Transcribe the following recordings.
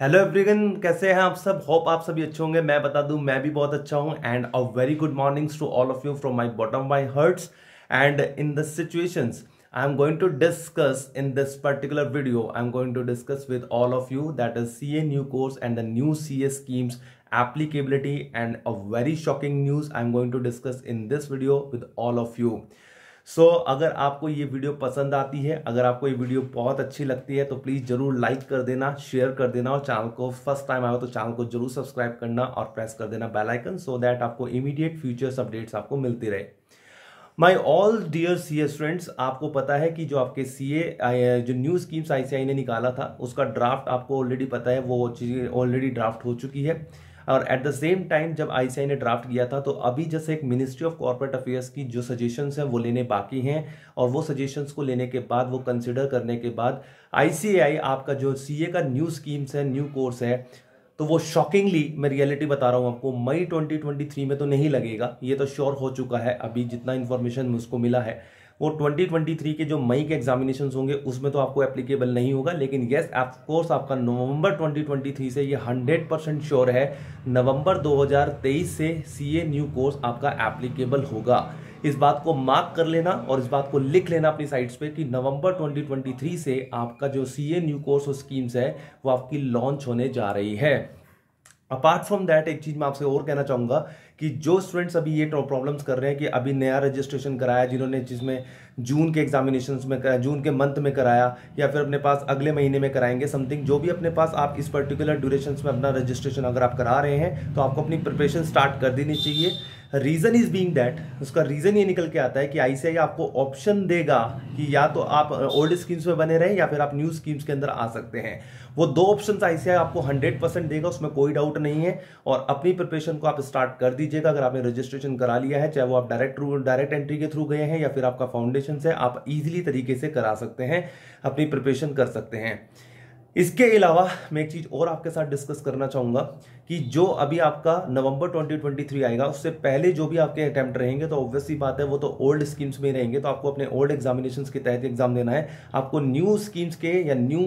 hello everyone कैसे हैं आप सब होप आप सभी अच्छे होंगे मैं बता दूं मैं भी बहुत अच्छा हूं and a very good mornings to all of you from my bottom my hearts and in the situations I am going to discuss in this particular video I am going to discuss with all of you that is C A new course and the new C A schemes and a very shocking news I am going to discuss in this video with all of you so so, अगर आपको ये video पसंद आती है अगर आपको ये video बहुत अच्छी लगती है तो प्लीज़ ज़रूर लाइक कर देना शेयर कर देना और चैनल को फर्स्ट टाइम आया तो चैनल को जरूर सब्सक्राइब करना और प्रेस कर देना बेल आइकन सो दैट आपको इमीडिएट फ्यूचर्स अपडेट्स आपको मिलती रहे my all dear C S आपको पता है कि जो आपके सी ए जो न्यू स्कीम्स आई ने निकाला था उसका ड्राफ्ट आपको ऑलरेडी पता है वो चीज़ ऑलरेडी ड्राफ्ट हो चुकी है और एट द सेम टाइम जब आईसीआई ने ड्राफ्ट किया था तो अभी जैसे एक मिनिस्ट्री ऑफ कॉर्पोरेट अफेयर्स की जो सजेशंस हैं वो लेने बाकी हैं और वो सजेशंस को लेने के बाद वो कंसिडर करने के बाद आईसीआई आपका जो सीए का न्यू स्कीम्स है न्यू कोर्स है तो वो शॉकिंगली मैं रियलिटी बता रहा हूँ आपको मई 2023 में तो नहीं लगेगा ये तो श्योर हो चुका है अभी जितना इन्फॉर्मेशन मुझको मिला है वो 2023 के जो मई के एग्जामिनेशन होंगे उसमें तो आपको एप्लीकेबल नहीं होगा लेकिन येस ऑफकोर्स आपका नवंबर 2023 से ये 100 परसेंट श्योर है नवंबर 2023 से सीए न्यू कोर्स आपका एप्लीकेबल होगा इस बात को मार्क कर लेना और इस बात को लिख लेना अपनी साइट्स पे कि नवंबर 2023 से आपका जो सी ए न्यू कोर्स और स्कीम्स है वो आपकी लॉन्च होने जा रही है अपार्ट फ्रॉम दैट एक चीज़ मैं आपसे और कहना चाहूँगा कि जो स्टूडेंट्स अभी ये प्रॉब्लम्स कर रहे हैं कि अभी नया रजिस्ट्रेशन कराया जिन्होंने जिसमें जून के एग्जामिनेशन में कराया जून के मंथ में कराया या फिर अपने पास अगले महीने में कराएंगे समथिंग जो भी अपने पास आप इस पर्टिकुलर ड्यूरेशन में अपना रजिस्ट्रेशन अगर आप करा रहे हैं तो आपको अपनी प्रिपरेशन स्टार्ट कर देनी चाहिए रीज़न इज़ बीइंग दैट उसका रीज़न ये निकल के आता है कि आईसीआई आपको ऑप्शन देगा कि या तो आप ओल्ड स्कीम्स में बने रहें या फिर आप न्यू स्कीम्स के अंदर आ सकते हैं वो दो ऑप्शन आईसीआई आपको 100 परसेंट देगा उसमें कोई डाउट नहीं है और अपनी प्रिपरेशन को आप स्टार्ट कर दीजिए लीजिएगा अगर आपने रजिस्ट्रेशन करा लिया है चाहे वो आप डायरेक्ट डायरेक्ट एंट्री के थ्रू गए हैं या फिर आपका फाउंडेशन से आप इजीली तरीके से करा सकते हैं अपनी प्रिपरेशन कर सकते हैं इसके अलावा मैं एक चीज़ और आपके साथ डिस्कस करना चाहूँगा कि जो अभी आपका नवंबर 2023 आएगा उससे पहले जो भी आपके अटैम्प्ट रहेंगे तो ऑब्वियसली बात है वो तो ओल्ड स्कीम्स में रहेंगे तो आपको अपने ओल्ड एग्जामिनेशन के तहत एग्जाम देना है आपको न्यू स्कीम्स के या न्यू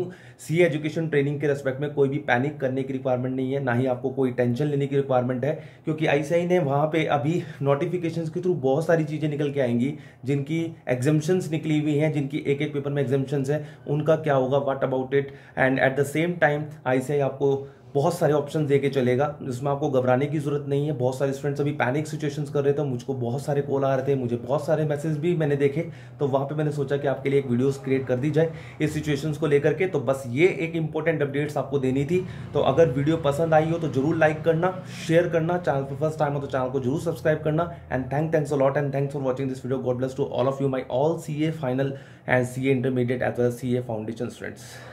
सी एजुकेशन ट्रेनिंग के रेस्पेक्ट में कोई भी पैनिक करने की रिक्वायरमेंट नहीं है ना ही आपको कोई टेंशन लेने की रिक्वायरमेंट है क्योंकि आई ने वहाँ पर अभी नोटिफिकेशन के थ्रू बहुत सारी चीज़ें निकल के आएंगी जिनकी एग्जामिशंस निकली हुई हैं जिनकी एक एक पेपर में एग्जामिशंस है उनका क्या होगा what about it and at the same time I आपको बहुत सारे ऑप्शन दे के चलेगा जिसमें आपको घबराने की जरूरत नहीं है बहुत सारे स्टूडेंट्स अभी पैनिक सिचुएशंस कर रहे थे मुझको बहुत सारे कॉल आ रहे थे मुझे बहुत सारे मैसेज भी मैंने देखे तो वहाँ पे मैंने सोचा कि आपके लिए एक वीडियोस क्रिएट कर दी जाए इस सिचुएशंस को लेकर के तो बस ये एक इंपॉर्टेंट अपडेट्स आपको देनी थी तो अगर वीडियो पसंद आई हो तो जरूर लाइक करना शेयर करना चैनल पर फर्स्ट टाइम हो तो चैनल को जरूर सब्सक्राइब करना and thank thanks a lot and thanks for watching this video God bless to all of you my all C final and C intermediate as well C foundation students